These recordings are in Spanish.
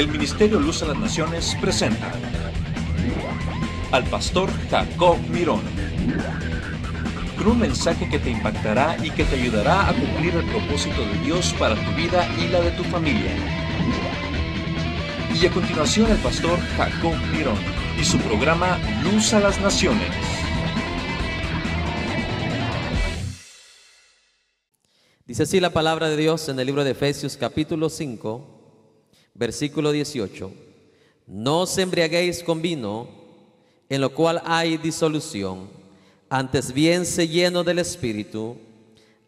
el Ministerio Luz a las Naciones presenta al pastor Jacob Mirón con un mensaje que te impactará y que te ayudará a cumplir el propósito de Dios para tu vida y la de tu familia. Y a continuación el pastor Jacob Mirón y su programa Luz a las Naciones. Dice así la palabra de Dios en el libro de Efesios capítulo 5 versículo 18, no os embriaguéis con vino, en lo cual hay disolución, antes bien se lleno del Espíritu,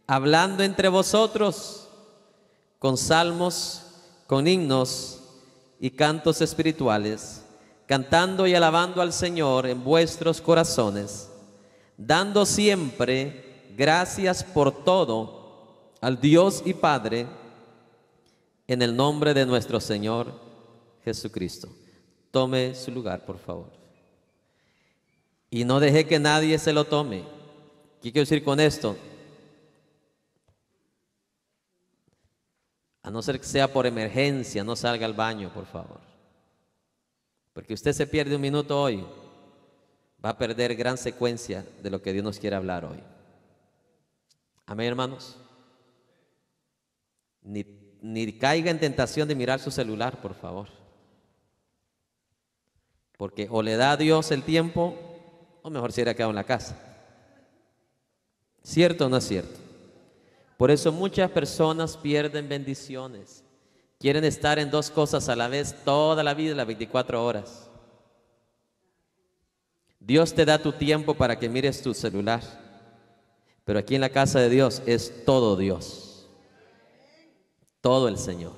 hablando entre vosotros con salmos, con himnos y cantos espirituales, cantando y alabando al Señor en vuestros corazones, dando siempre gracias por todo al Dios y Padre, en el nombre de nuestro Señor Jesucristo. Tome su lugar, por favor. Y no deje que nadie se lo tome. ¿Qué quiero decir con esto? A no ser que sea por emergencia, no salga al baño, por favor. Porque usted se pierde un minuto hoy, va a perder gran secuencia de lo que Dios nos quiere hablar hoy. Amén, hermanos. Ni ni caiga en tentación de mirar su celular, por favor. Porque o le da a Dios el tiempo, o mejor se irá quedado en la casa. ¿Cierto o no es cierto? Por eso muchas personas pierden bendiciones. Quieren estar en dos cosas a la vez toda la vida, las 24 horas. Dios te da tu tiempo para que mires tu celular. Pero aquí en la casa de Dios es todo Dios todo el Señor.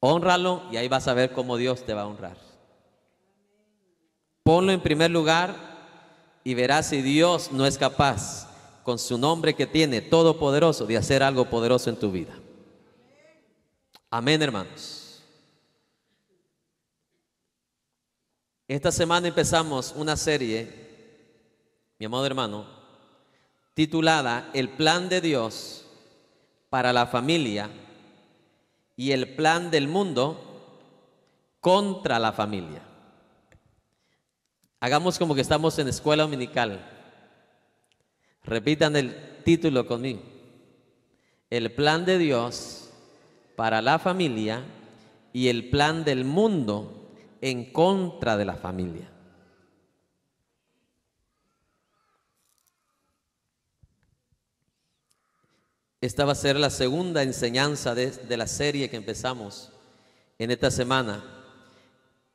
Honralo y ahí vas a ver cómo Dios te va a honrar. Ponlo en primer lugar y verás si Dios no es capaz, con su nombre que tiene, todopoderoso, de hacer algo poderoso en tu vida. Amén, hermanos. Esta semana empezamos una serie, mi amado hermano, titulada El plan de Dios para la familia y el plan del mundo contra la familia. Hagamos como que estamos en escuela dominical. Repitan el título conmigo. El plan de Dios para la familia y el plan del mundo en contra de la familia. Esta va a ser la segunda enseñanza de, la serie que empezamos en esta semana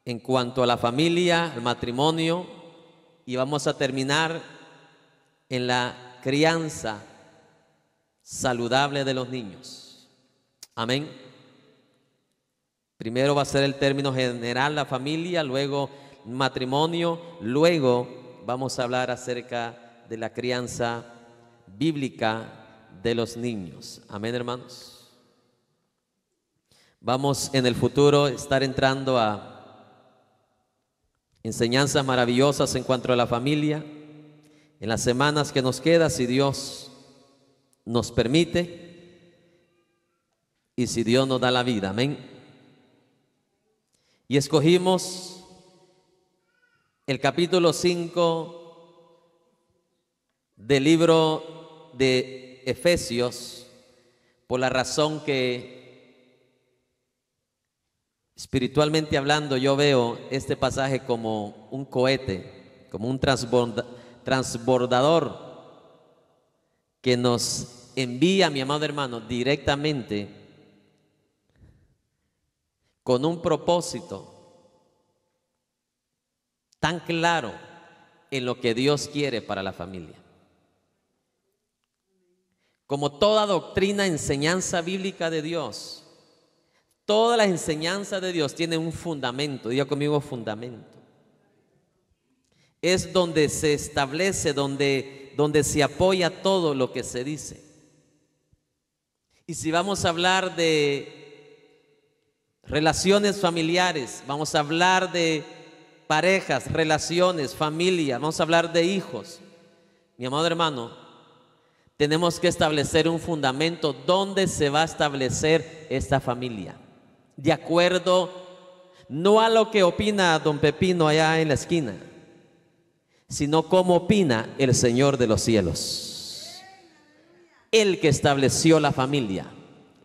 en cuanto a la familia, el matrimonio y vamos a terminar en la crianza saludable de los niños. Amén. Primero va a ser el término general, la familia, luego matrimonio, luego vamos a hablar acerca de la crianza bíblica de los niños. Amén, hermanos. Vamos en el futuro estar entrando a enseñanzas maravillosas en cuanto a la familia. En las semanas que nos queda, si Dios nos permite y si Dios nos da la vida. Amén. Y escogimos el capítulo 5 del libro de Efesios por la razón que espiritualmente hablando yo veo este pasaje como un cohete, como un transbordador que nos envía, mi amado hermano, directamente con un propósito tan claro en lo que Dios quiere para la familia como toda doctrina, enseñanza bíblica de Dios, toda la enseñanza de Dios tiene un fundamento, diga conmigo fundamento. Es donde se establece, donde, donde se apoya todo lo que se dice. Y si vamos a hablar de relaciones familiares, vamos a hablar de parejas, relaciones, familia, vamos a hablar de hijos. Mi amado hermano, tenemos que establecer un fundamento donde se va a establecer esta familia. De acuerdo, no a lo que opina don Pepino allá en la esquina, sino como opina el Señor de los cielos. El que estableció la familia,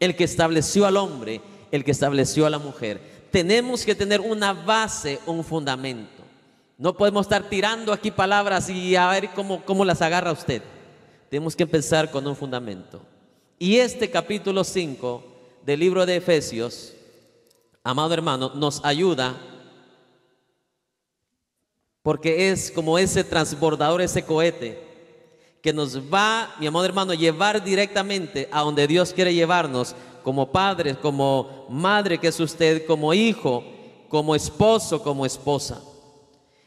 el que estableció al hombre, el que estableció a la mujer. Tenemos que tener una base, un fundamento. No podemos estar tirando aquí palabras y a ver cómo, cómo las agarra usted tenemos que empezar con un fundamento. Y este capítulo 5 del libro de Efesios, amado hermano, nos ayuda porque es como ese transbordador, ese cohete que nos va, mi amado hermano, llevar directamente a donde Dios quiere llevarnos, como padre, como madre que es usted, como hijo, como esposo, como esposa.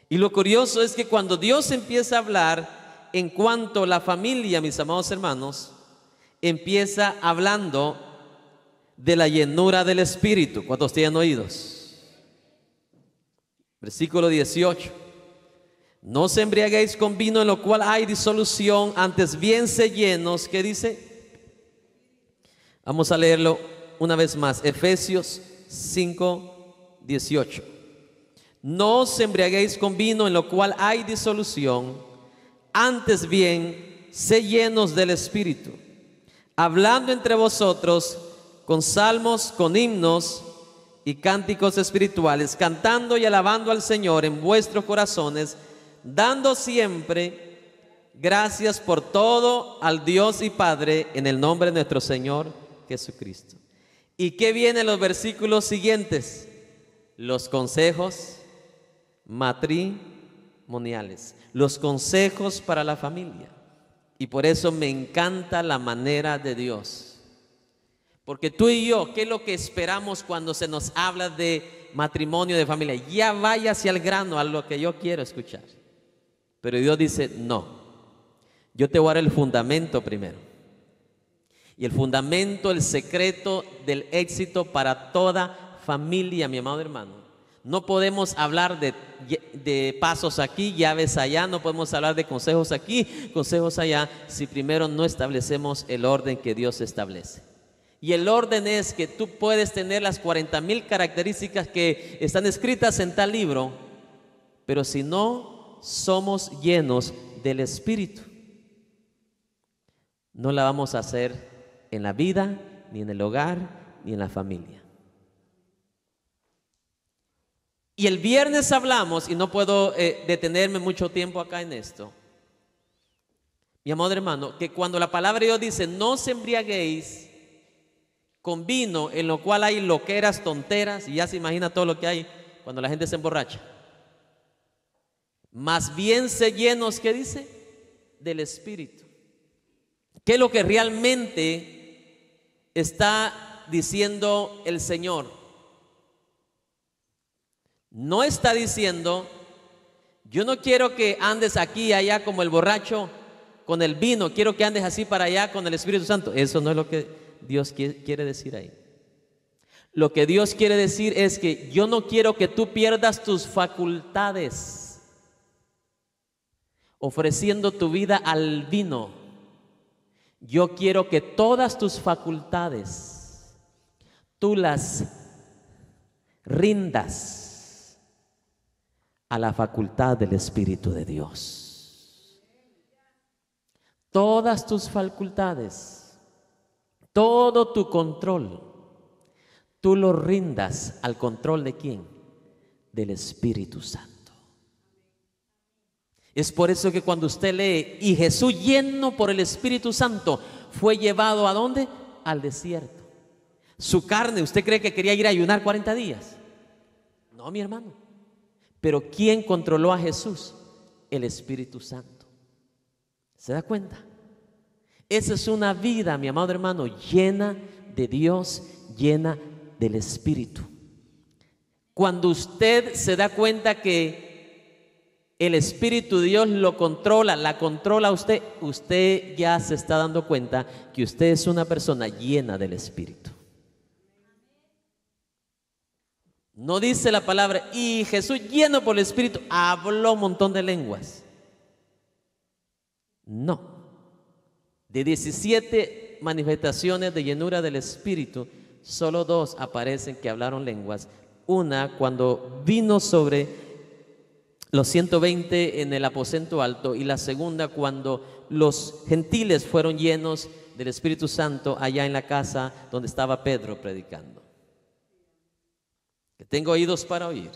Y lo curioso es que cuando Dios empieza a hablar, en cuanto la familia, mis amados hermanos, empieza hablando de la llenura del Espíritu. ¿Cuántos tienen oídos? Versículo 18. No se embriaguéis con vino en lo cual hay disolución, antes bien se llenos. ¿Qué dice? Vamos a leerlo una vez más. Efesios 5, 18. No os embriaguéis con vino en lo cual hay disolución, antes bien, sé llenos del Espíritu, hablando entre vosotros con salmos, con himnos y cánticos espirituales, cantando y alabando al Señor en vuestros corazones, dando siempre gracias por todo al Dios y Padre en el nombre de nuestro Señor Jesucristo. ¿Y qué vienen los versículos siguientes? Los consejos, matrimonio, los consejos para la familia. Y por eso me encanta la manera de Dios. Porque tú y yo, ¿qué es lo que esperamos cuando se nos habla de matrimonio, de familia? Ya vaya hacia el grano, a lo que yo quiero escuchar. Pero Dios dice, no, yo te voy a dar el fundamento primero. Y el fundamento, el secreto del éxito para toda familia, mi amado hermano, no podemos hablar de, pasos aquí, llaves allá, no podemos hablar de consejos aquí, consejos allá, si primero no establecemos el orden que Dios establece. Y el orden es que tú puedes tener las 40 mil características que están escritas en tal libro, pero si no somos llenos del Espíritu, no la vamos a hacer en la vida, ni en el hogar, ni en la familia. Y el viernes hablamos, y no puedo eh, detenerme mucho tiempo acá en esto, mi amado hermano, que cuando la palabra de Dios dice, no se embriaguéis con vino, en lo cual hay loqueras, tonteras, y ya se imagina todo lo que hay cuando la gente se emborracha. Más bien se llenos, ¿qué dice? Del Espíritu. ¿Qué es lo que realmente está diciendo el Señor? No está diciendo, yo no quiero que andes aquí y allá como el borracho con el vino, quiero que andes así para allá con el Espíritu Santo. Eso no es lo que Dios quiere decir ahí. Lo que Dios quiere decir es que yo no quiero que tú pierdas tus facultades ofreciendo tu vida al vino. Yo quiero que todas tus facultades tú las rindas a la facultad del Espíritu de Dios. Todas tus facultades, todo tu control, tú lo rindas al control de quién? Del Espíritu Santo. Es por eso que cuando usted lee, y Jesús lleno por el Espíritu Santo, fue llevado a dónde? Al desierto. Su carne, ¿usted cree que quería ir a ayunar 40 días? No, mi hermano. Pero ¿quién controló a Jesús? El Espíritu Santo. ¿Se da cuenta? Esa es una vida, mi amado hermano, llena de Dios, llena del Espíritu. Cuando usted se da cuenta que el Espíritu de Dios lo controla, la controla usted, usted ya se está dando cuenta que usted es una persona llena del Espíritu. No dice la palabra. Y Jesús, lleno por el Espíritu, habló un montón de lenguas. No. De 17 manifestaciones de llenura del Espíritu, solo dos aparecen que hablaron lenguas. Una cuando vino sobre los 120 en el aposento alto y la segunda cuando los gentiles fueron llenos del Espíritu Santo allá en la casa donde estaba Pedro predicando que tengo oídos para oír.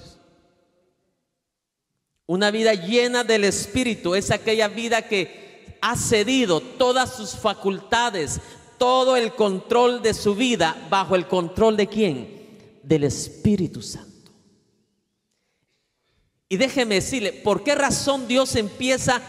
Una vida llena del Espíritu es aquella vida que ha cedido todas sus facultades, todo el control de su vida, bajo el control de quién? Del Espíritu Santo. Y déjeme decirle, ¿por qué razón Dios empieza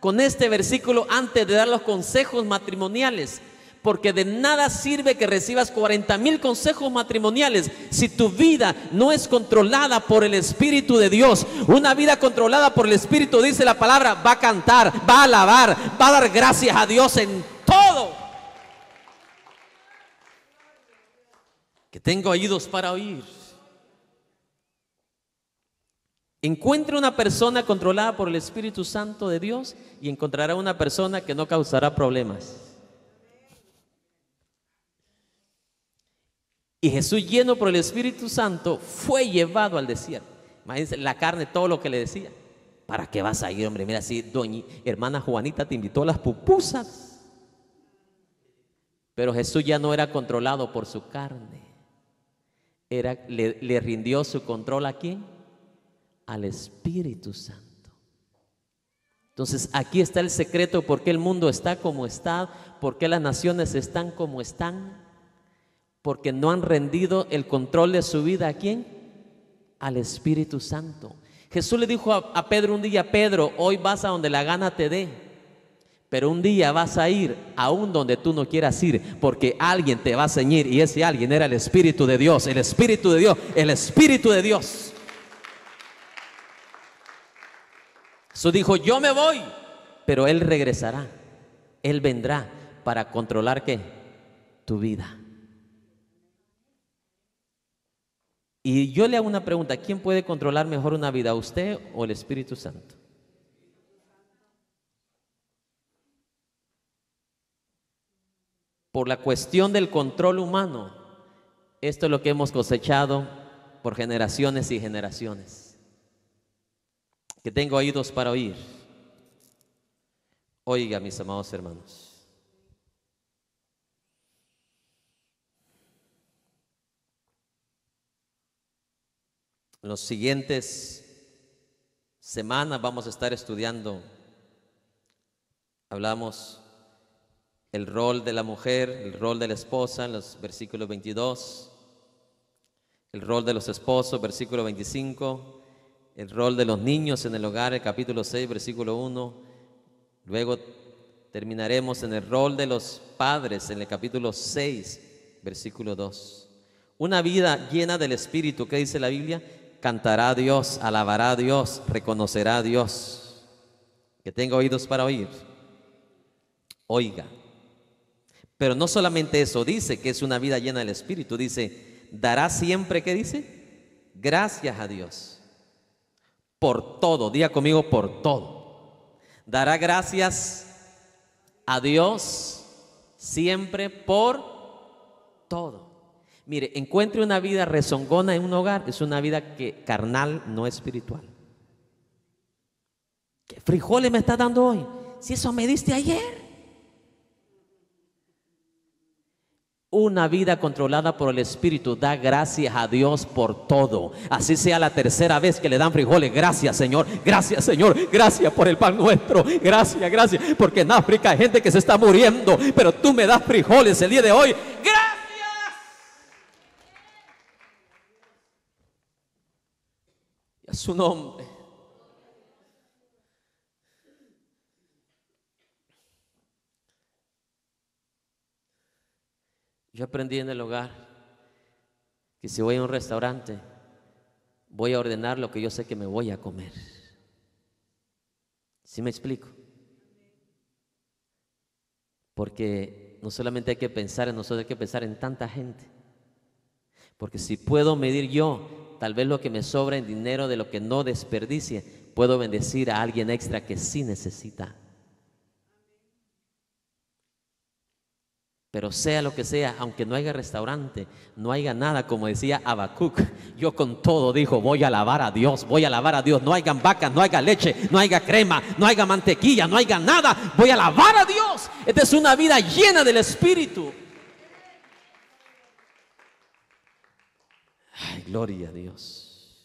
con este versículo antes de dar los consejos matrimoniales? porque de nada sirve que recibas 40 mil consejos matrimoniales si tu vida no es controlada por el Espíritu de Dios. Una vida controlada por el Espíritu, dice la palabra, va a cantar, va a alabar, va a dar gracias a Dios en todo. Que tengo oídos para oír. Encuentre una persona controlada por el Espíritu Santo de Dios y encontrará una persona que no causará problemas. Y Jesús, lleno por el Espíritu Santo, fue llevado al desierto. Imagínense la carne, todo lo que le decía. ¿Para qué vas a ir, hombre? Mira, si doña hermana Juanita te invitó a las pupusas. Pero Jesús ya no era controlado por su carne. Era, le, rindió su control a quién? Al Espíritu Santo. Entonces aquí está el secreto por qué el mundo está como está, por qué las naciones están como están porque no han rendido el control de su vida a quién? Al Espíritu Santo. Jesús le dijo a, Pedro un día, Pedro, hoy vas a donde la gana te dé, pero un día vas a ir aún donde tú no quieras ir, porque alguien te va a ceñir y ese alguien era el Espíritu de Dios, el Espíritu de Dios, el Espíritu de Dios. Jesús dijo, yo me voy, pero Él regresará, Él vendrá para controlar Tu vida. Y yo le hago una pregunta, ¿quién puede controlar mejor una vida, usted o el Espíritu Santo? Por la cuestión del control humano, esto es lo que hemos cosechado por generaciones y generaciones. Que tengo oídos para oír. Oiga, mis amados hermanos. las siguientes semanas vamos a estar estudiando, hablamos el rol de la mujer, el rol de la esposa en los versículos 22, el rol de los esposos, versículo 25, el rol de los niños en el hogar, el capítulo 6, versículo 1, luego terminaremos en el rol de los padres en el capítulo 6, versículo 2. Una vida llena del Espíritu, ¿qué dice la Biblia? cantará a Dios, alabará a Dios, reconocerá a Dios. Que tenga oídos para oír. Oiga. Pero no solamente eso dice que es una vida llena del Espíritu, dice, dará siempre, ¿qué dice? Gracias a Dios. Por todo, diga conmigo, por todo. Dará gracias a Dios siempre por todo. Mire, encuentre una vida rezongona en un hogar, es una vida que carnal, no espiritual. ¿Qué frijoles me está dando hoy? Si eso me diste ayer. Una vida controlada por el Espíritu da gracias a Dios por todo. Así sea la tercera vez que le dan frijoles. Gracias, Señor. Gracias, Señor. Gracias por el pan nuestro. Gracias, gracias. Porque en África hay gente que se está muriendo. Pero tú me das frijoles el día de hoy. Gracias. su nombre. Yo aprendí en el hogar que si voy a un restaurante, voy a ordenar lo que yo sé que me voy a comer. ¿Sí me explico? Porque no solamente hay que pensar en nosotros, hay que pensar en tanta gente. Porque si puedo medir yo tal vez lo que me sobra en dinero de lo que no desperdicie, puedo bendecir a alguien extra que sí necesita. Pero sea lo que sea, aunque no haya restaurante, no haya nada, como decía Abacuc, yo con todo dijo, voy a alabar a Dios, voy a alabar a Dios, no haya vaca, no hay leche, no hay crema, no haya mantequilla, no hay nada, voy a alabar a Dios. Esta es una vida llena del Espíritu. Ay, gloria a Dios.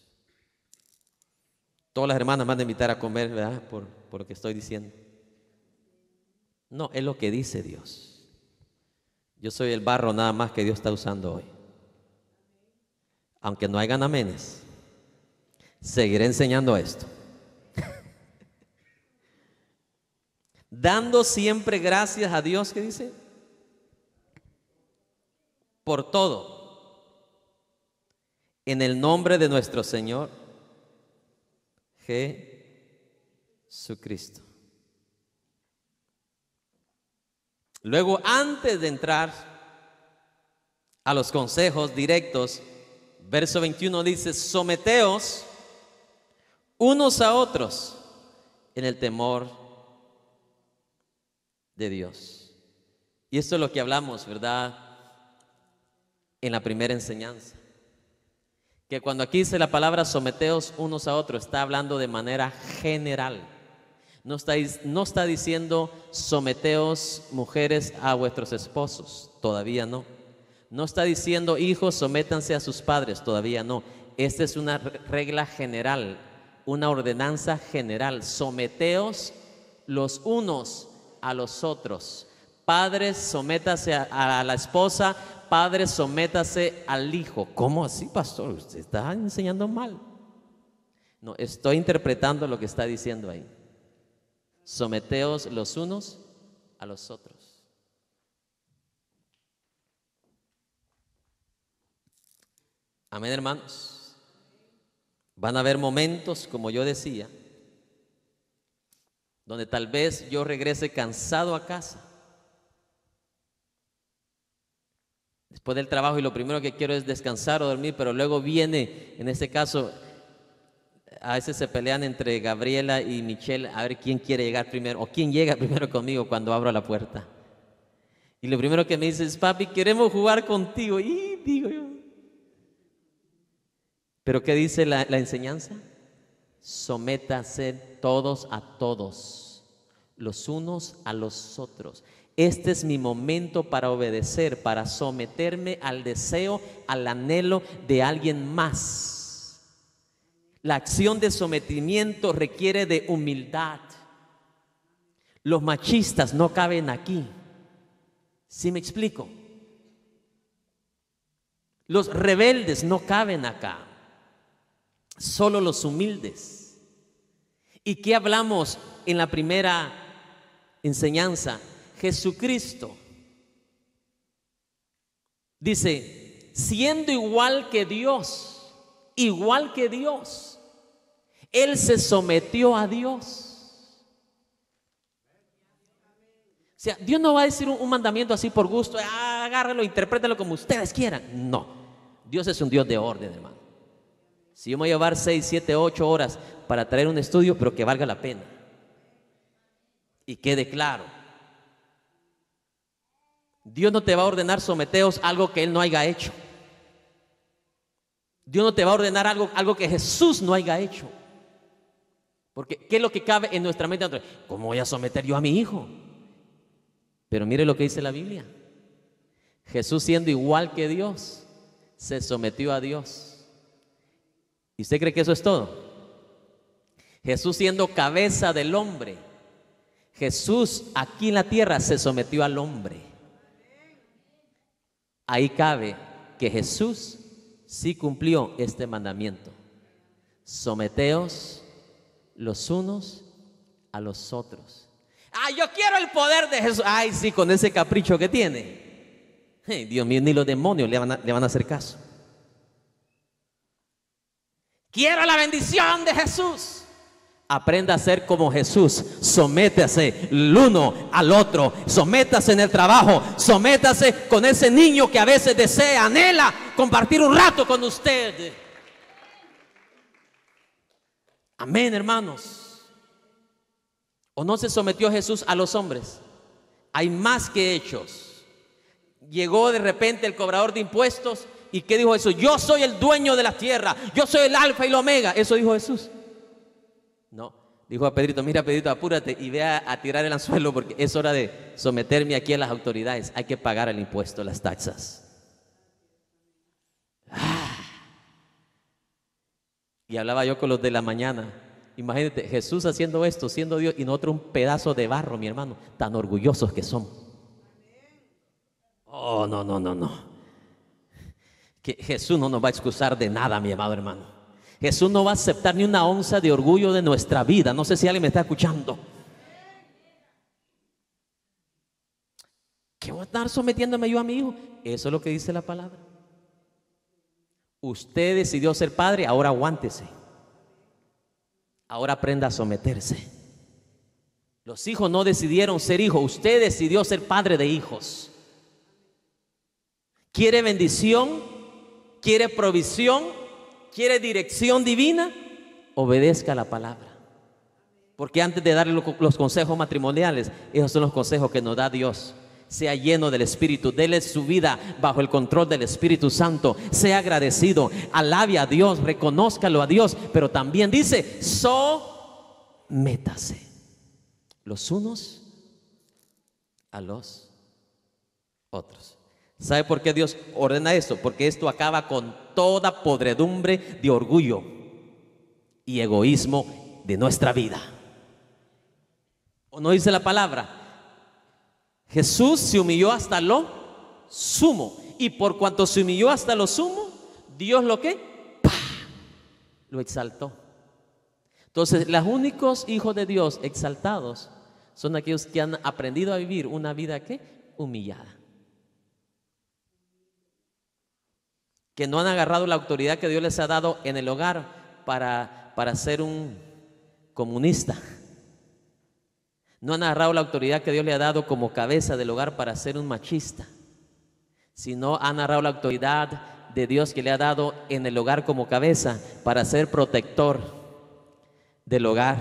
Todas las hermanas me van a invitar a comer, ¿verdad? Por, por lo que estoy diciendo. No, es lo que dice Dios. Yo soy el barro nada más que Dios está usando hoy. Aunque no hay amenes, seguiré enseñando esto. Dando siempre gracias a Dios, que dice? Por todo en el nombre de nuestro Señor Jesucristo. Luego, antes de entrar a los consejos directos, verso 21 dice, someteos unos a otros en el temor de Dios. Y esto es lo que hablamos, ¿verdad? En la primera enseñanza que cuando aquí dice la palabra someteos unos a otros, está hablando de manera general. No está, diciendo someteos mujeres a vuestros esposos, todavía no. No está diciendo hijos, sométanse a sus padres, todavía no. Esta es una regla general, una ordenanza general. Someteos los unos a los otros. Padres, sométase a, la esposa, Padre sométase al hijo. ¿Cómo así, pastor? Usted está enseñando mal. No, estoy interpretando lo que está diciendo ahí. Someteos los unos a los otros. Amén, hermanos. Van a haber momentos, como yo decía, donde tal vez yo regrese cansado a casa Después del trabajo y lo primero que quiero es descansar o dormir, pero luego viene, en este caso, a veces se pelean entre Gabriela y Michelle a ver quién quiere llegar primero o quién llega primero conmigo cuando abro la puerta. Y lo primero que me dice es, papi, queremos jugar contigo. Y digo yo. Pero ¿qué dice la, la enseñanza? Sométase todos a todos, los unos a los otros. Este es mi momento para obedecer, para someterme al deseo, al anhelo de alguien más. La acción de sometimiento requiere de humildad. Los machistas no caben aquí. ¿Sí me explico? Los rebeldes no caben acá. Solo los humildes. ¿Y qué hablamos en la primera enseñanza? Jesucristo. Dice, siendo igual que Dios, igual que Dios, Él se sometió a Dios. O sea, Dios no va a decir un, mandamiento así por gusto, agárralo, ah, agárrelo, interprételo como ustedes quieran. No, Dios es un Dios de orden, hermano. Si yo me voy a llevar 6, 7, 8 horas para traer un estudio, pero que valga la pena. Y quede claro. Dios no te va a ordenar someteos algo que Él no haya hecho. Dios no te va a ordenar algo, algo que Jesús no haya hecho. Porque, ¿qué es lo que cabe en nuestra mente? ¿Cómo voy a someter yo a mi hijo? Pero mire lo que dice la Biblia. Jesús siendo igual que Dios, se sometió a Dios. ¿Y usted cree que eso es todo? Jesús siendo cabeza del hombre, Jesús aquí en la tierra se sometió al hombre. Ahí cabe que Jesús sí cumplió este mandamiento. Someteos los unos a los otros. Ah, yo quiero el poder de Jesús. Ay, sí, con ese capricho que tiene. Dios mío, ni los demonios le van, a, le van a hacer caso. Quiero la bendición de Jesús. Aprenda a ser como Jesús. Sométase el uno al otro. Sométase en el trabajo. Sométase con ese niño que a veces desea, anhela compartir un rato con usted. Amén, hermanos. ¿O no se sometió Jesús a los hombres? Hay más que hechos. Llegó de repente el cobrador de impuestos y ¿qué dijo Jesús? Yo soy el dueño de la tierra. Yo soy el alfa y el omega. Eso dijo Jesús. No, dijo a Pedrito, mira Pedrito, apúrate y ve a, tirar el anzuelo porque es hora de someterme aquí a las autoridades. Hay que pagar el impuesto, las taxas. Ah. Y hablaba yo con los de la mañana. Imagínate, Jesús haciendo esto, siendo Dios, y nosotros un pedazo de barro, mi hermano, tan orgullosos que son. Oh, no, no, no, no. Que Jesús no nos va a excusar de nada, mi amado hermano. Jesús no va a aceptar ni una onza de orgullo de nuestra vida. No sé si alguien me está escuchando. ¿Qué voy a estar sometiéndome yo a mi hijo? Eso es lo que dice la palabra. Usted decidió ser padre, ahora aguántese. Ahora aprenda a someterse. Los hijos no decidieron ser hijos, usted decidió ser padre de hijos. ¿Quiere bendición? ¿Quiere provisión? quiere dirección divina, obedezca la palabra. Porque antes de darle los consejos matrimoniales, esos son los consejos que nos da Dios. Sea lleno del Espíritu, dele su vida bajo el control del Espíritu Santo. Sea agradecido, alabe a Dios, reconózcalo a Dios. Pero también dice, sométase los unos a los otros. ¿Sabe por qué Dios ordena esto? Porque esto acaba con toda podredumbre de orgullo y egoísmo de nuestra vida. ¿O no dice la palabra? Jesús se humilló hasta lo sumo. Y por cuanto se humilló hasta lo sumo, Dios lo que lo exaltó. Entonces, los únicos hijos de Dios exaltados son aquellos que han aprendido a vivir una vida que humillada. que no han agarrado la autoridad que Dios les ha dado en el hogar para, para ser un comunista. No han agarrado la autoridad que Dios le ha dado como cabeza del hogar para ser un machista, sino han agarrado la autoridad de Dios que le ha dado en el hogar como cabeza para ser protector del hogar,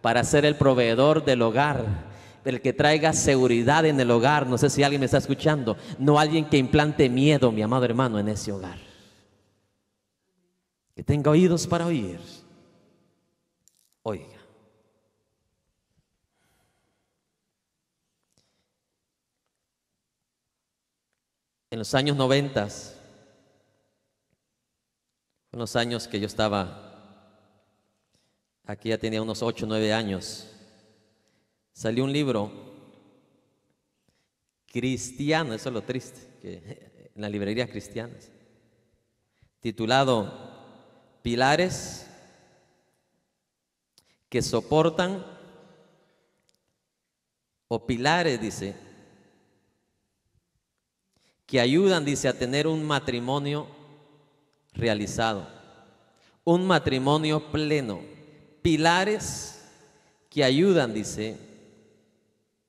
para ser el proveedor del hogar, el que traiga seguridad en el hogar. No sé si alguien me está escuchando. No alguien que implante miedo, mi amado hermano, en ese hogar. Que tenga oídos para oír. Oiga. En los años noventas, los años que yo estaba aquí, ya tenía unos 8, nueve años salió un libro cristiano, eso es lo triste, que en la librería cristiana, titulado Pilares que soportan, o pilares, dice, que ayudan, dice, a tener un matrimonio realizado, un matrimonio pleno, pilares que ayudan, dice,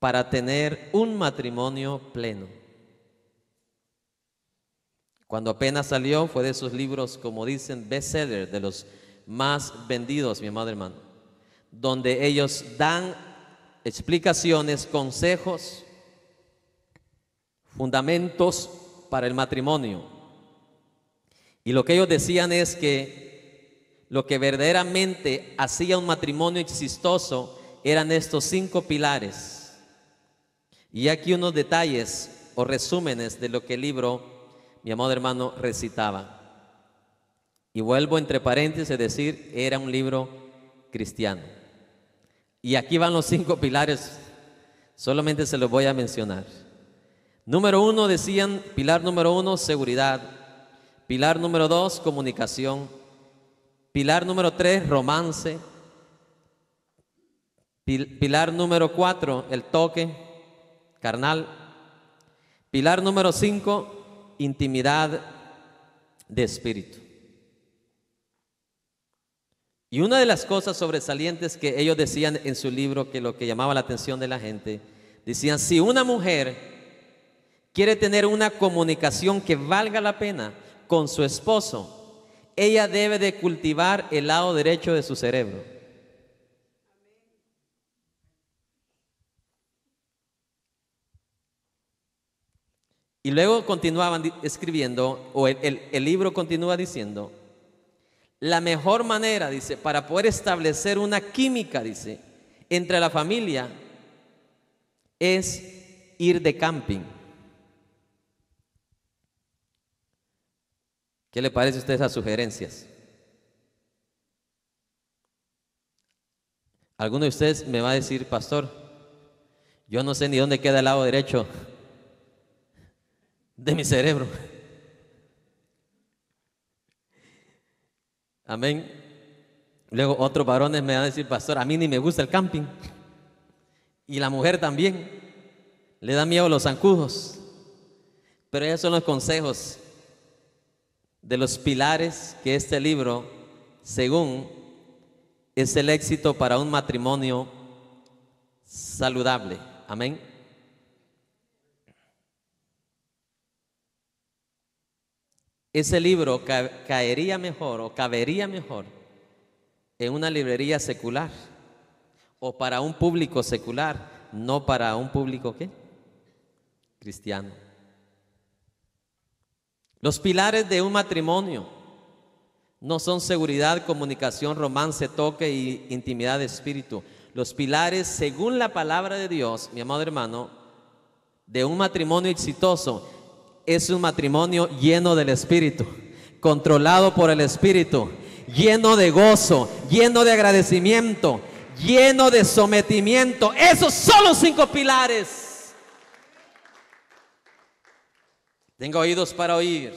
para tener un matrimonio pleno. Cuando apenas salió fue de esos libros, como dicen, bestseller, de los más vendidos, mi amado hermano, donde ellos dan explicaciones, consejos, fundamentos para el matrimonio. Y lo que ellos decían es que lo que verdaderamente hacía un matrimonio exitoso eran estos cinco pilares y aquí unos detalles o resúmenes de lo que el libro, mi amado hermano, recitaba. Y vuelvo entre paréntesis a decir, era un libro cristiano. Y aquí van los cinco pilares, solamente se los voy a mencionar. Número uno, decían, pilar número uno, seguridad. Pilar número dos, comunicación. Pilar número tres, romance. Pilar número cuatro, el toque carnal. Pilar número 5, intimidad de espíritu. Y una de las cosas sobresalientes que ellos decían en su libro, que lo que llamaba la atención de la gente, decían, si una mujer quiere tener una comunicación que valga la pena con su esposo, ella debe de cultivar el lado derecho de su cerebro. Y luego continuaban escribiendo, o el, libro continúa diciendo, la mejor manera, dice, para poder establecer una química, dice, entre la familia es ir de camping. ¿Qué le parece a usted esas sugerencias? Alguno de ustedes me va a decir, pastor, yo no sé ni dónde queda el lado derecho de mi cerebro. Amén. Luego otros varones me van a decir, pastor, a mí ni me gusta el camping. Y la mujer también. Le da miedo los zancudos. Pero esos son los consejos de los pilares que este libro, según, es el éxito para un matrimonio saludable. Amén. Ese libro caería mejor o cabería mejor en una librería secular o para un público secular, no para un público Cristiano. Los pilares de un matrimonio no son seguridad, comunicación, romance, toque y intimidad de espíritu. Los pilares, según la palabra de Dios, mi amado hermano, de un matrimonio exitoso es un matrimonio lleno del Espíritu, controlado por el Espíritu, lleno de gozo, lleno de agradecimiento, lleno de sometimiento. Esos son los cinco pilares. Tengo oídos para oír.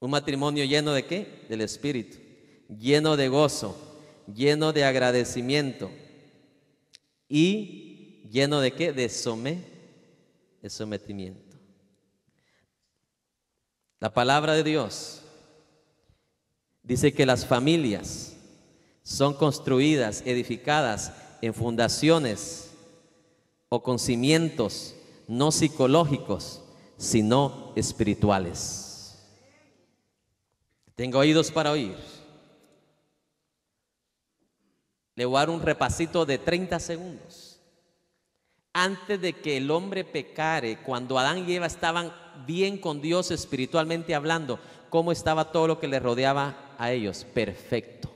Un matrimonio lleno de qué? Del Espíritu, lleno de gozo, lleno de agradecimiento y lleno de qué? De sometimiento el sometimiento. La palabra de Dios dice que las familias son construidas, edificadas en fundaciones o con cimientos no psicológicos, sino espirituales. Tengo oídos para oír. Le voy a dar un repasito de 30 segundos antes de que el hombre pecare, cuando Adán y Eva estaban bien con Dios espiritualmente hablando, ¿cómo estaba todo lo que le rodeaba a ellos? Perfecto.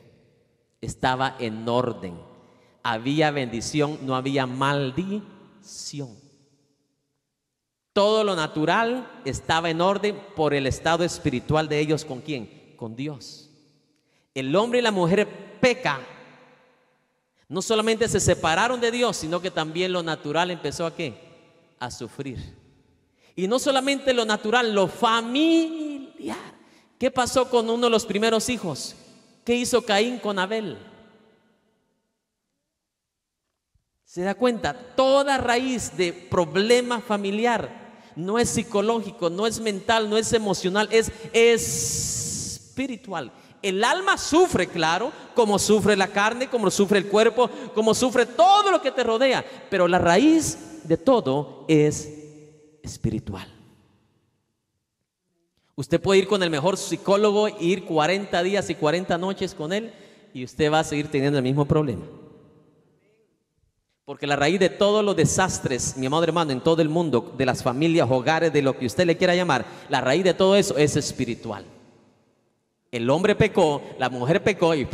Estaba en orden. Había bendición, no había maldición. Todo lo natural estaba en orden por el estado espiritual de ellos. ¿Con quién? Con Dios. El hombre y la mujer pecan no solamente se separaron de Dios, sino que también lo natural empezó a qué? A sufrir. Y no solamente lo natural, lo familiar. ¿Qué pasó con uno de los primeros hijos? ¿Qué hizo Caín con Abel? ¿Se da cuenta? Toda raíz de problema familiar no es psicológico, no es mental, no es emocional, es espiritual. El alma sufre, claro, como sufre la carne, como sufre el cuerpo, como sufre todo lo que te rodea. Pero la raíz de todo es espiritual. Usted puede ir con el mejor psicólogo ir 40 días y 40 noches con él y usted va a seguir teniendo el mismo problema. Porque la raíz de todos los desastres, mi amado hermano, en todo el mundo, de las familias, hogares, de lo que usted le quiera llamar, la raíz de todo eso es espiritual. El hombre pecó, la mujer pecó y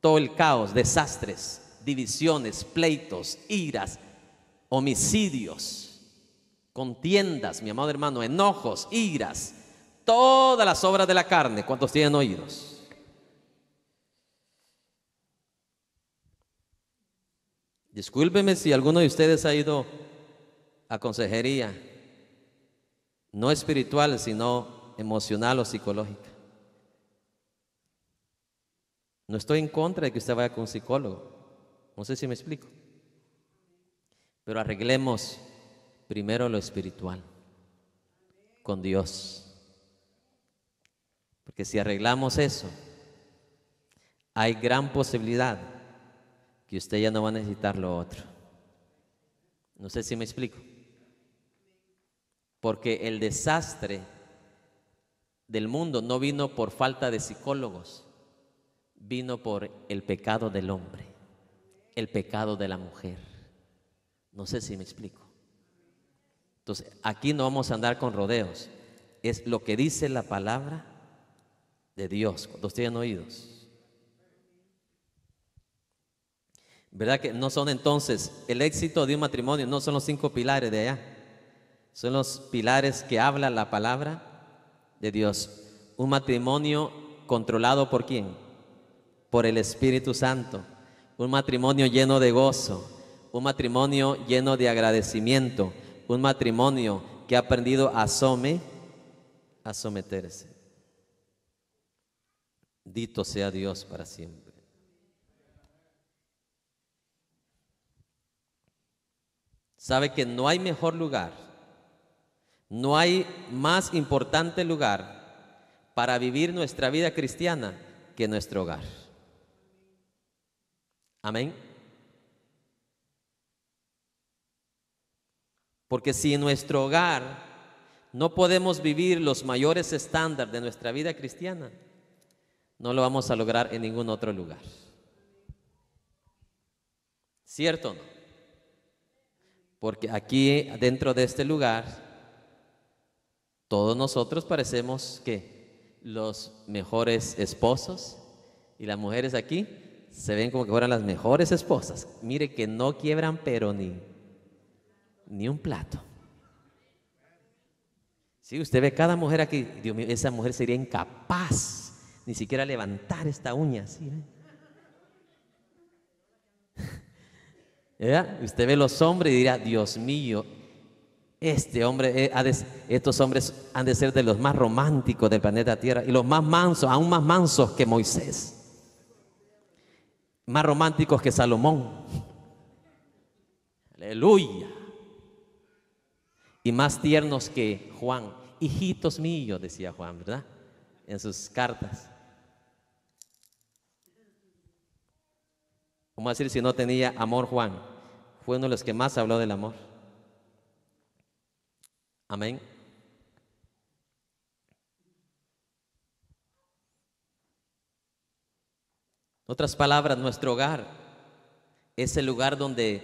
todo el caos, desastres, divisiones, pleitos, iras, homicidios, contiendas, mi amado hermano, enojos, iras, todas las obras de la carne. ¿Cuántos tienen oídos? Discúlpeme si alguno de ustedes ha ido a consejería, no espiritual, sino emocional o psicológica. No estoy en contra de que usted vaya con un psicólogo. No sé si me explico. Pero arreglemos primero lo espiritual con Dios. Porque si arreglamos eso, hay gran posibilidad que usted ya no va a necesitar lo otro. No sé si me explico. Porque el desastre del mundo no vino por falta de psicólogos, vino por el pecado del hombre, el pecado de la mujer. No sé si me explico. Entonces, aquí no vamos a andar con rodeos. Es lo que dice la palabra de Dios, cuando tienen oídos. ¿Verdad que no son entonces el éxito de un matrimonio? No son los cinco pilares de allá. Son los pilares que habla la palabra de Dios. Un matrimonio controlado por quién? Por el Espíritu Santo. Un matrimonio lleno de gozo. Un matrimonio lleno de agradecimiento. Un matrimonio que ha aprendido a, a someterse. Dito sea Dios para siempre. sabe que no hay mejor lugar no hay más importante lugar para vivir nuestra vida cristiana que nuestro hogar. Amén. Porque si en nuestro hogar no podemos vivir los mayores estándares de nuestra vida cristiana, no lo vamos a lograr en ningún otro lugar. ¿Cierto no? Porque aquí, dentro de este lugar, todos nosotros parecemos que los mejores esposos y las mujeres aquí se ven como que fueran las mejores esposas. Mire que no quiebran pero ni, ni un plato. Si usted ve cada mujer aquí, Dios mío, esa mujer sería incapaz ni siquiera levantar esta uña así. ¿eh? Usted ve los hombres y dirá, Dios mío, este hombre, eh, estos hombres han de ser de los más románticos del planeta Tierra y los más mansos, aún más mansos que Moisés. Más románticos que Salomón. Aleluya. Y más tiernos que Juan. Hijitos míos, decía Juan, ¿verdad? En sus cartas. ¿Cómo decir si no tenía amor Juan? Fue uno de los que más habló del amor. Amén. otras palabras, nuestro hogar es el lugar donde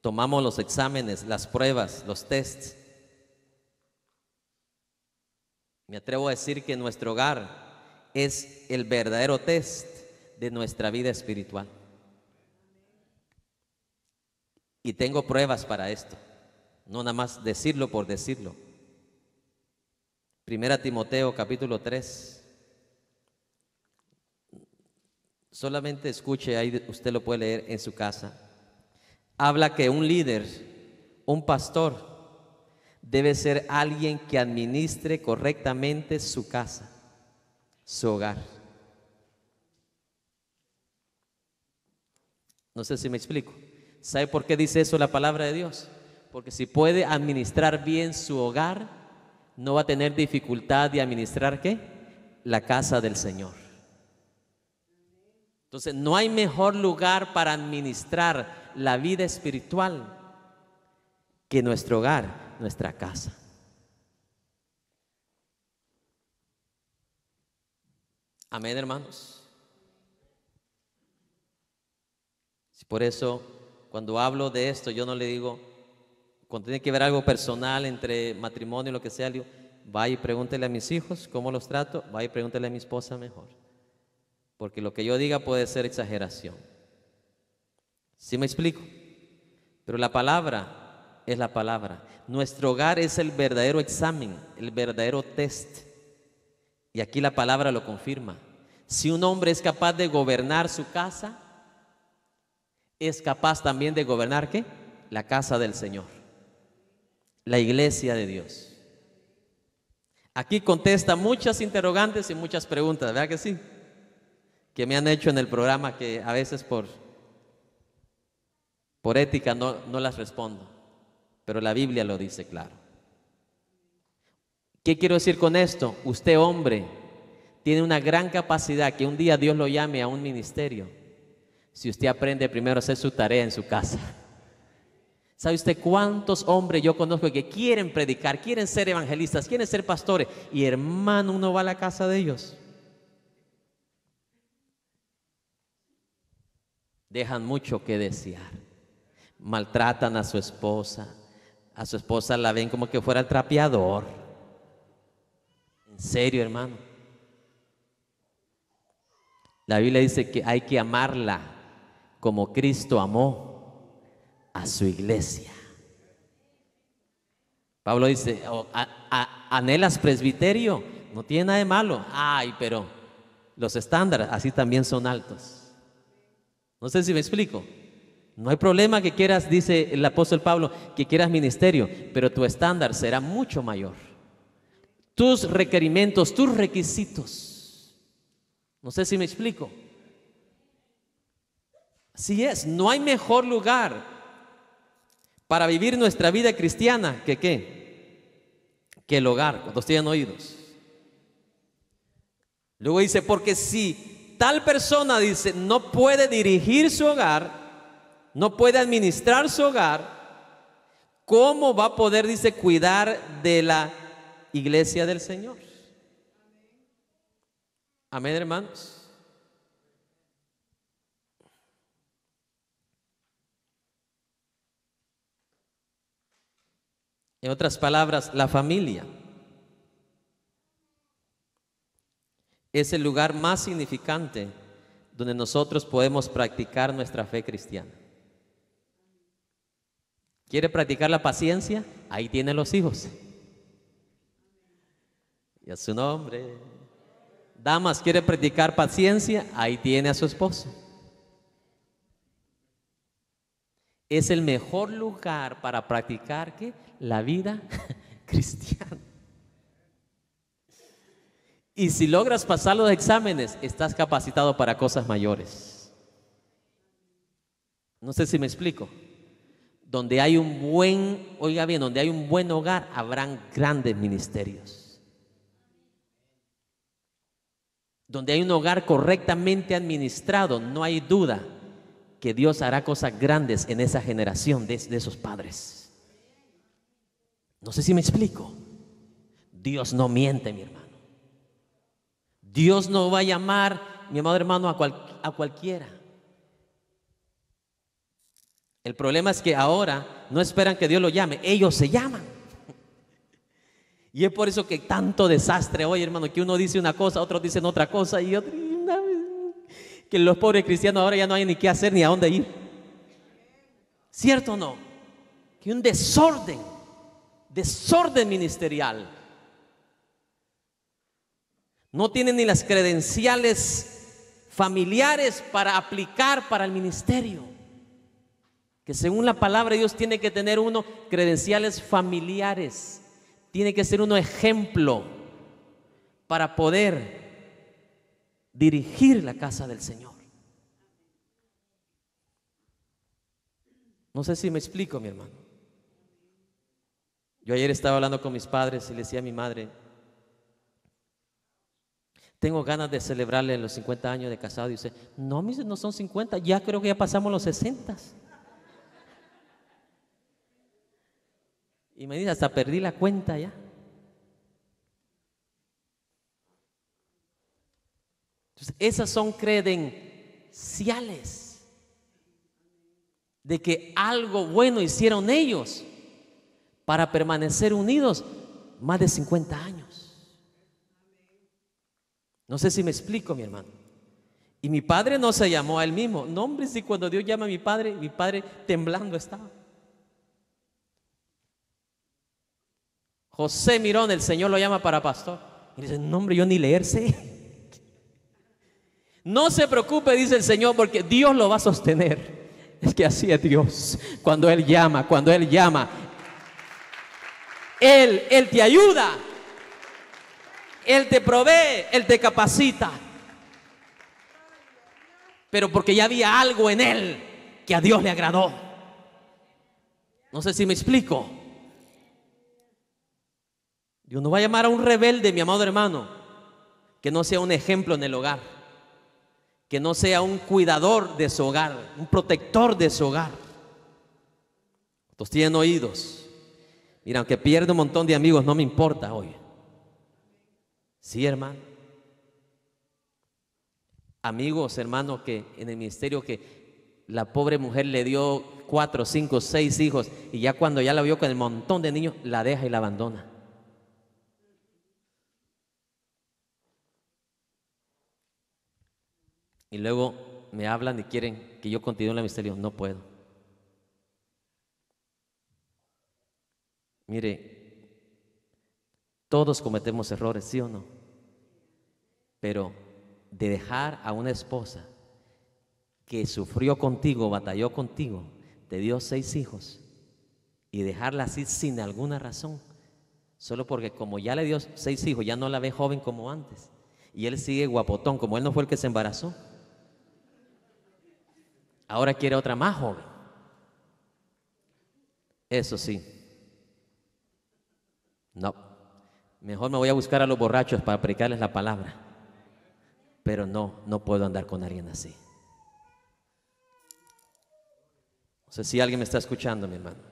tomamos los exámenes, las pruebas, los tests. Me atrevo a decir que nuestro hogar es el verdadero test de nuestra vida espiritual. Y tengo pruebas para esto no nada más decirlo por decirlo. Primera Timoteo capítulo 3. Solamente escuche, ahí usted lo puede leer en su casa. Habla que un líder, un pastor, debe ser alguien que administre correctamente su casa, su hogar. No sé si me explico. ¿Sabe por qué dice eso la palabra de Dios? porque si puede administrar bien su hogar, no va a tener dificultad de administrar qué? La casa del Señor. Entonces, no hay mejor lugar para administrar la vida espiritual que nuestro hogar, nuestra casa. Amén, hermanos. Por eso, cuando hablo de esto, yo no le digo, cuando tiene que ver algo personal entre matrimonio y lo que sea, digo, vaya y pregúntele a mis hijos cómo los trato, vaya y pregúntele a mi esposa mejor. Porque lo que yo diga puede ser exageración. ¿Sí me explico? Pero la palabra es la palabra. Nuestro hogar es el verdadero examen, el verdadero test. Y aquí la palabra lo confirma. Si un hombre es capaz de gobernar su casa, es capaz también de gobernar qué? La casa del Señor la iglesia de Dios? Aquí contesta muchas interrogantes y muchas preguntas, ¿verdad que sí? Que me han hecho en el programa que a veces por, por ética no, no las respondo, pero la Biblia lo dice claro. ¿Qué quiero decir con esto? Usted hombre tiene una gran capacidad que un día Dios lo llame a un ministerio si usted aprende primero a hacer su tarea en su casa. ¿Sabe usted cuántos hombres yo conozco que quieren predicar, quieren ser evangelistas, quieren ser pastores? Y hermano, uno va a la casa de ellos. Dejan mucho que desear. Maltratan a su esposa. A su esposa la ven como que fuera el trapeador. En serio, hermano. La Biblia dice que hay que amarla como Cristo amó a su iglesia. Pablo dice, anhelas presbiterio, no tiene nada de malo. Ay, pero los estándares así también son altos. No sé si me explico. No hay problema que quieras, dice el apóstol Pablo, que quieras ministerio, pero tu estándar será mucho mayor. Tus requerimientos, tus requisitos. No sé si me explico. Si es, no hay mejor lugar para vivir nuestra vida cristiana, que qué? Que el hogar, cuando estén oídos. Luego dice, porque si tal persona dice no puede dirigir su hogar, no puede administrar su hogar, ¿cómo va a poder, dice, cuidar de la iglesia del Señor? Amén, hermanos. En otras palabras, la familia es el lugar más significante donde nosotros podemos practicar nuestra fe cristiana. ¿Quiere practicar la paciencia? Ahí tiene los hijos. Y a su nombre. Damas, ¿quiere practicar paciencia? Ahí tiene a su esposo. es el mejor lugar para practicar la vida cristiana. Y si logras pasar los exámenes, estás capacitado para cosas mayores. No sé si me explico. Donde hay un buen, oiga bien, donde hay un buen hogar, habrán grandes ministerios. Donde hay un hogar correctamente administrado, no hay duda que Dios hará cosas grandes en esa generación de, esos padres. No sé si me explico. Dios no miente, mi hermano. Dios no va a llamar, mi amado hermano, a, cualquiera. El problema es que ahora no esperan que Dios lo llame, ellos se llaman. Y es por eso que tanto desastre hoy, hermano, que uno dice una cosa, otros dicen otra cosa y otro que los pobres cristianos ahora ya no hay ni qué hacer ni a dónde ir. ¿Cierto o no? Que un desorden, desorden ministerial. No tienen ni las credenciales familiares para aplicar para el ministerio. Que según la palabra de Dios tiene que tener uno credenciales familiares. Tiene que ser uno ejemplo para poder dirigir la casa del Señor. No sé si me explico, mi hermano. Yo ayer estaba hablando con mis padres y le decía a mi madre, tengo ganas de celebrarle los 50 años de casado. Y dice, no, no son 50, ya creo que ya pasamos los 60. Y me dice, hasta perdí la cuenta ya. Entonces, esas son credenciales de que algo bueno hicieron ellos para permanecer unidos más de 50 años. No sé si me explico, mi hermano. Y mi padre no se llamó a él mismo. No, hombre, si cuando Dios llama a mi padre, mi padre temblando estaba. José Mirón, el Señor lo llama para pastor. Y dice, no, hombre, yo ni leer sé. No se preocupe, dice el Señor, porque Dios lo va a sostener. Es que así es Dios. Cuando Él llama, cuando Él llama, Él, Él te ayuda. Él te provee, Él te capacita. Pero porque ya había algo en Él que a Dios le agradó. No sé si me explico. Dios no va a llamar a un rebelde, mi amado hermano, que no sea un ejemplo en el hogar que no sea un cuidador de su hogar, un protector de su hogar. ¿Ustedes tienen oídos. Mira, aunque pierda un montón de amigos, no me importa hoy. Sí, hermano. Amigos, hermanos, que en el ministerio que la pobre mujer le dio cuatro, cinco, seis hijos y ya cuando ya la vio con el montón de niños, la deja y la abandona. Y luego me hablan y quieren que yo continúe en la misterio. No puedo. Mire, todos cometemos errores, ¿sí o no? Pero de dejar a una esposa que sufrió contigo, batalló contigo, te dio seis hijos, y dejarla así sin alguna razón, solo porque como ya le dio seis hijos, ya no la ve joven como antes, y él sigue guapotón, como él no fue el que se embarazó. Ahora quiere otra más joven. Eso sí. No. Mejor me voy a buscar a los borrachos para predicarles la palabra. Pero no, no puedo andar con alguien así. No sé si alguien me está escuchando, mi hermano.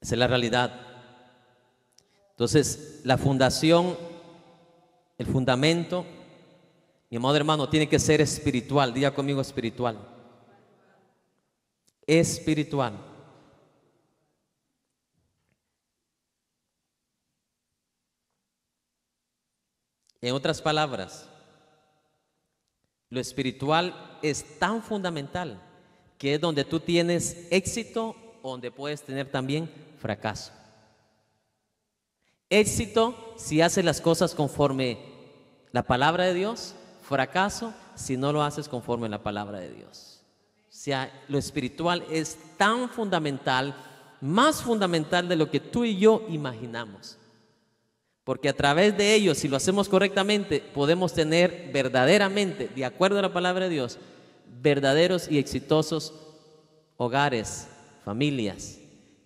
Esa es la realidad. Entonces, la fundación, el fundamento, mi amado hermano, tiene que ser espiritual. Diga conmigo espiritual. Espiritual. En otras palabras, lo espiritual es tan fundamental que es donde tú tienes éxito donde puedes tener también fracaso. Éxito si haces las cosas conforme la palabra de Dios, fracaso si no lo haces conforme la palabra de Dios. O sea, lo espiritual es tan fundamental, más fundamental de lo que tú y yo imaginamos. Porque a través de ello, si lo hacemos correctamente, podemos tener verdaderamente, de acuerdo a la palabra de Dios, verdaderos y exitosos hogares, familias,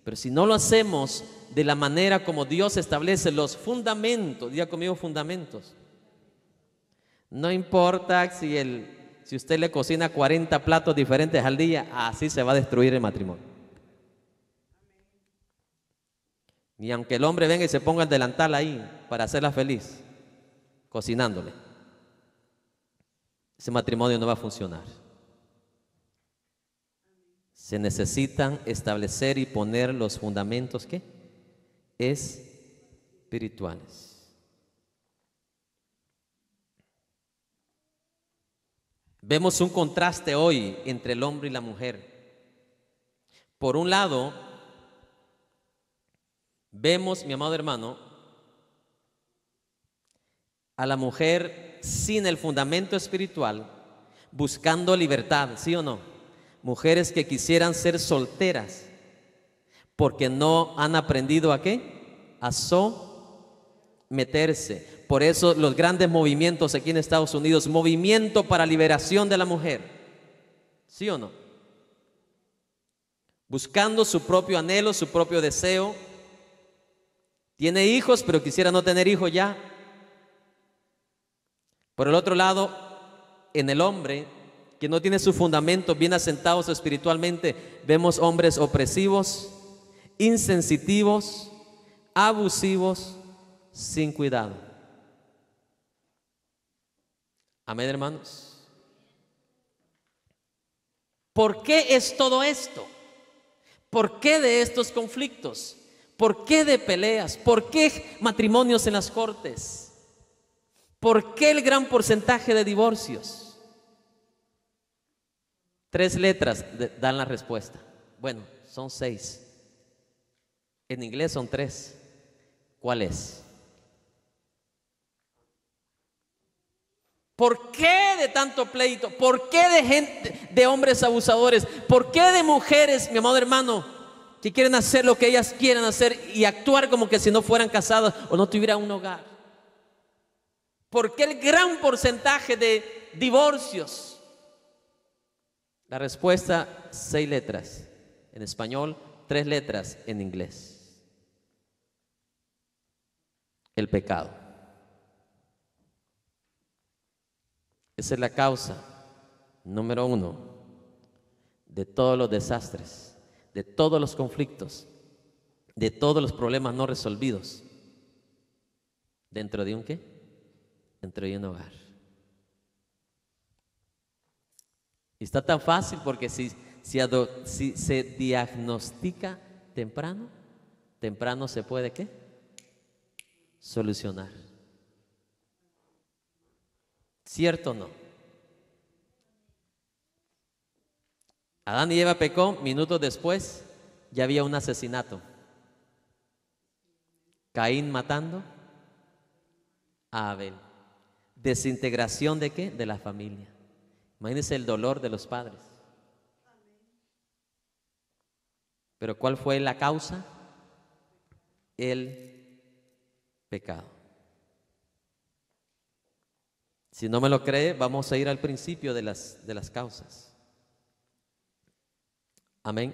pero si no lo hacemos de la manera como Dios establece los fundamentos, diga conmigo fundamentos. No importa si, si usted le cocina 40 platos diferentes al día, así se va a destruir el matrimonio. Y aunque el hombre venga y se ponga el delantal ahí para hacerla feliz, cocinándole, ese matrimonio no va a funcionar. Se necesitan establecer y poner los fundamentos es espirituales. Vemos un contraste hoy entre el hombre y la mujer. Por un lado, vemos, mi amado hermano, a la mujer sin el fundamento espiritual, buscando libertad, ¿sí o no? mujeres que quisieran ser solteras porque no han aprendido a qué? A someterse. Por eso los grandes movimientos aquí en Estados Unidos, movimiento para liberación de la mujer. ¿Sí o no? Buscando su propio anhelo, su propio deseo. Tiene hijos, pero quisiera no tener hijos ya. Por el otro lado, en el hombre que no tiene su fundamento bien asentados espiritualmente, vemos hombres opresivos, insensitivos, abusivos, sin cuidado. Amén, hermanos. ¿Por qué es todo esto? ¿Por qué de estos conflictos? ¿Por qué de peleas? ¿Por qué matrimonios en las cortes? ¿Por qué el gran porcentaje de divorcios? Tres letras dan la respuesta. Bueno, son seis. En inglés son tres. ¿Cuál es? ¿Por qué de tanto pleito? ¿Por qué de gente, de hombres abusadores? ¿Por qué de mujeres, mi amado hermano, que quieren hacer lo que ellas quieran hacer y actuar como que si no fueran casadas o no tuvieran un hogar? ¿Por qué el gran porcentaje de divorcios? La respuesta, seis letras en español, tres letras en inglés. El pecado. Esa es la causa número uno de todos los desastres, de todos los conflictos, de todos los problemas no resolvidos. ¿Dentro de un qué? Dentro de un hogar. Está tan fácil porque si, si, si se diagnostica temprano, temprano se puede qué? Solucionar. ¿Cierto o no? Adán y Eva pecó, minutos después ya había un asesinato. Caín matando a Abel. Desintegración de qué? De la familia. Imagínense el dolor de los padres. Pero ¿cuál fue la causa? El pecado. Si no me lo cree, vamos a ir al principio de las, de las causas. Amén.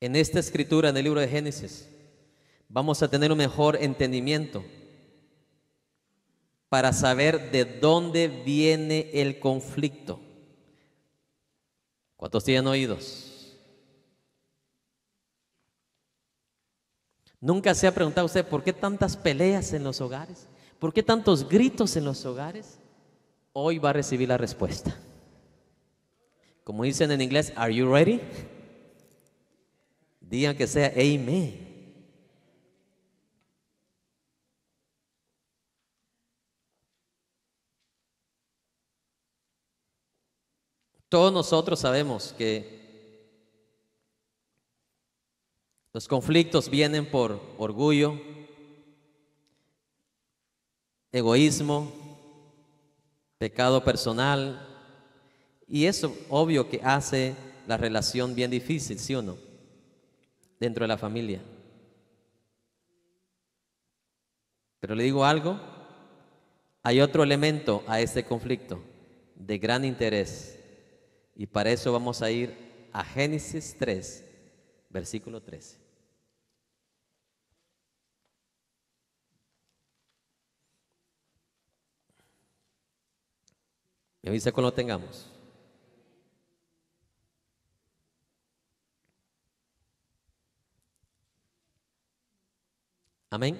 En esta escritura, en el libro de Génesis, vamos a tener un mejor entendimiento para saber de dónde viene el conflicto. ¿Cuántos tienen oídos? Nunca se ha preguntado usted por qué tantas peleas en los hogares, por qué tantos gritos en los hogares. Hoy va a recibir la respuesta. Como dicen en inglés, ¿Are you ready? Digan que sea Amen. Todos nosotros sabemos que los conflictos vienen por orgullo, egoísmo, pecado personal, y eso obvio que hace la relación bien difícil, ¿sí o no? Dentro de la familia. Pero le digo algo, hay otro elemento a este conflicto de gran interés y para eso vamos a ir a Génesis 3, versículo 13. Me avisa cuando lo tengamos. Amén.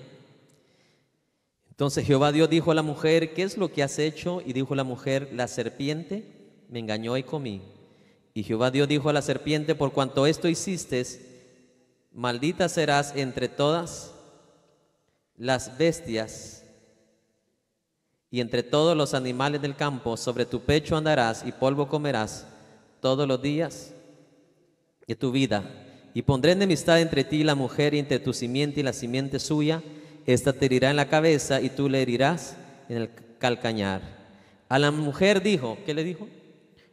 Entonces Jehová Dios dijo a la mujer, ¿qué es lo que has hecho? Y dijo la mujer, la serpiente me engañó y comí. Y Jehová Dios dijo a la serpiente, por cuanto esto hiciste, maldita serás entre todas las bestias y entre todos los animales del campo, sobre tu pecho andarás y polvo comerás todos los días de tu vida. Y pondré enemistad entre ti y la mujer y entre tu simiente y la simiente suya. Esta te herirá en la cabeza y tú le herirás en el calcañar. A la mujer dijo, ¿qué le dijo?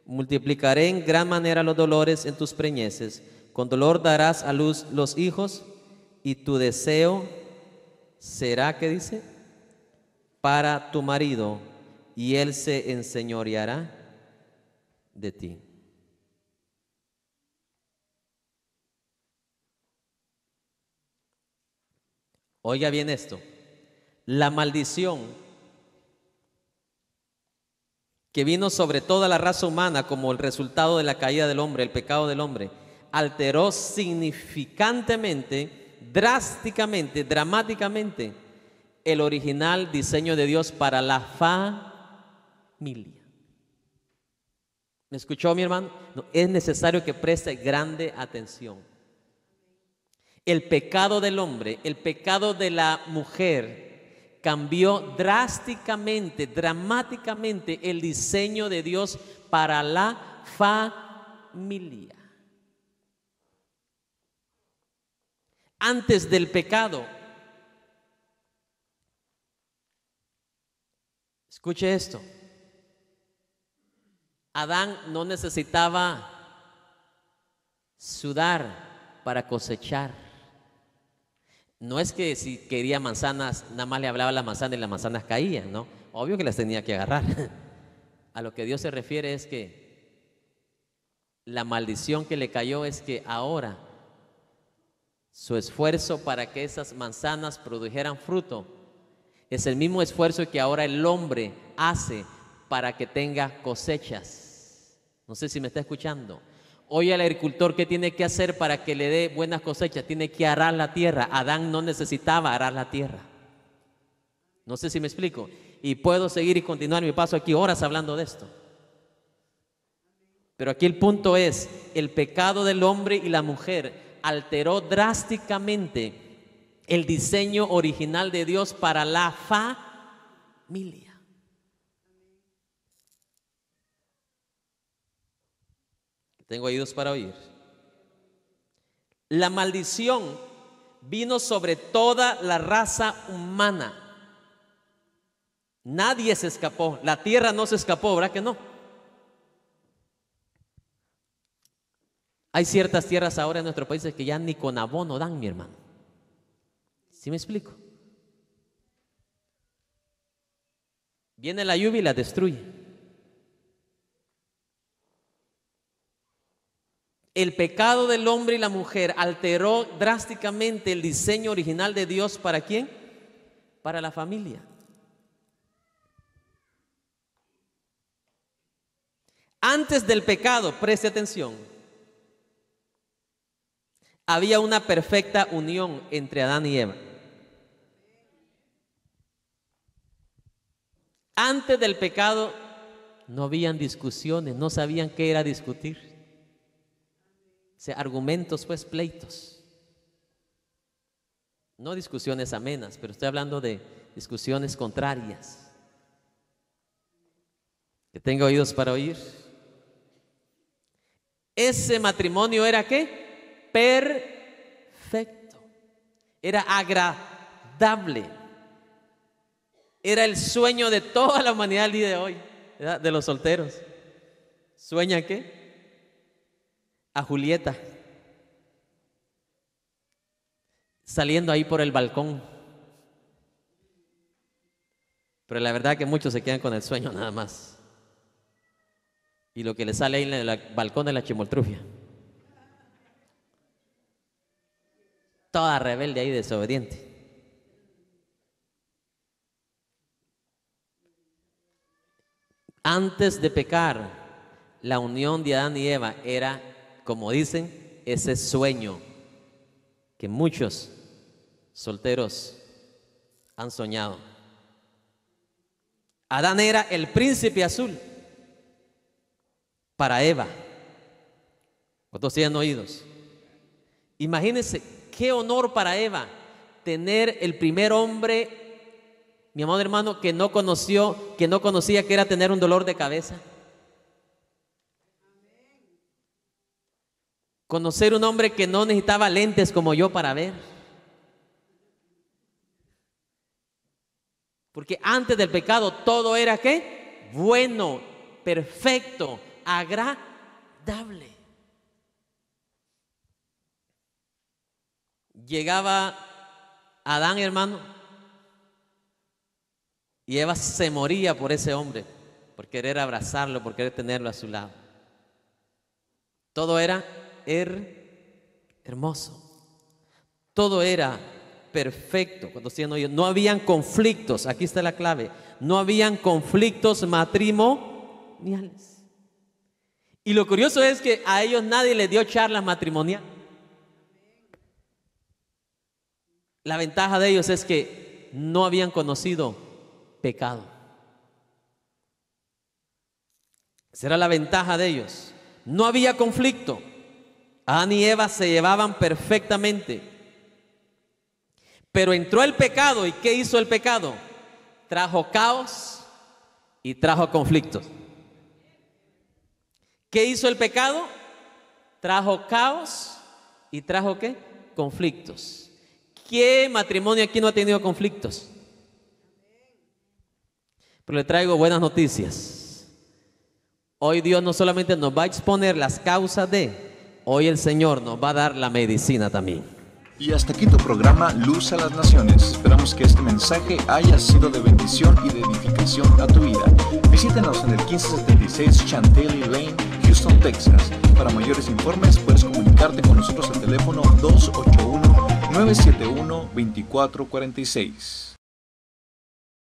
multiplicaré en gran manera los dolores en tus preñeces, con dolor darás a luz los hijos y tu deseo será, que dice? Para tu marido y él se enseñoreará de ti. Oiga bien esto, la maldición que vino sobre toda la raza humana como el resultado de la caída del hombre, el pecado del hombre, alteró significantemente, drásticamente, dramáticamente el original diseño de Dios para la familia. ¿Me escuchó mi hermano? es necesario que preste grande atención. El pecado del hombre, el pecado de la mujer, cambió drásticamente, dramáticamente el diseño de Dios para la familia. Antes del pecado, escuche esto, Adán no necesitaba sudar para cosechar. No es que si quería manzanas, nada más le hablaba a manzana manzanas y las manzanas caían, ¿no? Obvio que las tenía que agarrar. A lo que Dios se refiere es que la maldición que le cayó es que ahora su esfuerzo para que esas manzanas produjeran fruto es el mismo esfuerzo que ahora el hombre hace para que tenga cosechas. No sé si me está escuchando. Oye el agricultor, ¿qué tiene que hacer para que le dé buenas cosechas? Tiene que arar la tierra. Adán no necesitaba arar la tierra. No sé si me explico. Y puedo seguir y continuar mi paso aquí horas hablando de esto. Pero aquí el punto es, el pecado del hombre y la mujer alteró drásticamente el diseño original de Dios para la familia. Tengo oídos para oír. La maldición vino sobre toda la raza humana. Nadie se escapó. La tierra no se escapó, ¿verdad que no? Hay ciertas tierras ahora en nuestro país que ya ni con abono dan, mi hermano. ¿Sí me explico? Viene la lluvia y la destruye. El pecado del hombre y la mujer alteró drásticamente el diseño original de Dios para quién? Para la familia. Antes del pecado, preste atención, había una perfecta unión entre Adán y Eva. Antes del pecado no habían discusiones, no sabían qué era discutir argumentos, pues pleitos. No discusiones amenas, pero estoy hablando de discusiones contrarias. Que tenga oídos para oír. Ese matrimonio era qué? Perfecto. Era agradable. Era el sueño de toda la humanidad el día de hoy, de los solteros. ¿Sueña qué? a Julieta saliendo ahí por el balcón. Pero la verdad que muchos se quedan con el sueño nada más. Y lo que le sale ahí en el balcón es la chimoltrufia. Toda rebelde ahí, desobediente. Antes de pecar, la unión de Adán y Eva era como dicen, ese sueño que muchos solteros han soñado. Adán era el príncipe azul para Eva. ¿Cuántos tienen oídos? Imagínense qué honor para Eva tener el primer hombre, mi amado hermano, que no conoció, que no conocía que era tener un dolor de cabeza. Conocer un hombre que no necesitaba lentes como yo para ver. Porque antes del pecado todo era qué? Bueno, perfecto, agradable. Llegaba Adán, hermano, y Eva se moría por ese hombre, por querer abrazarlo, por querer tenerlo a su lado. Todo era Er hermoso. Todo era perfecto. Cuando siendo no habían conflictos. Aquí está la clave. No habían conflictos matrimoniales. Y lo curioso es que a ellos nadie les dio charlas matrimoniales. La ventaja de ellos es que no habían conocido pecado. Será la ventaja de ellos. No había conflicto. Adán y Eva se llevaban perfectamente. Pero entró el pecado y ¿qué hizo el pecado? Trajo caos y trajo conflictos. ¿Qué hizo el pecado? Trajo caos y trajo qué? Conflictos. ¿Qué matrimonio aquí no ha tenido conflictos? Pero le traigo buenas noticias. Hoy Dios no solamente nos va a exponer las causas de, hoy el Señor nos va a dar la medicina también. Y hasta aquí tu programa Luz a las Naciones. Esperamos que este mensaje haya sido de bendición y de edificación a tu vida. Visítenos en el 1576 Chantilly Lane, Houston, Texas. Para mayores informes puedes comunicarte con nosotros al teléfono 281 971 2446.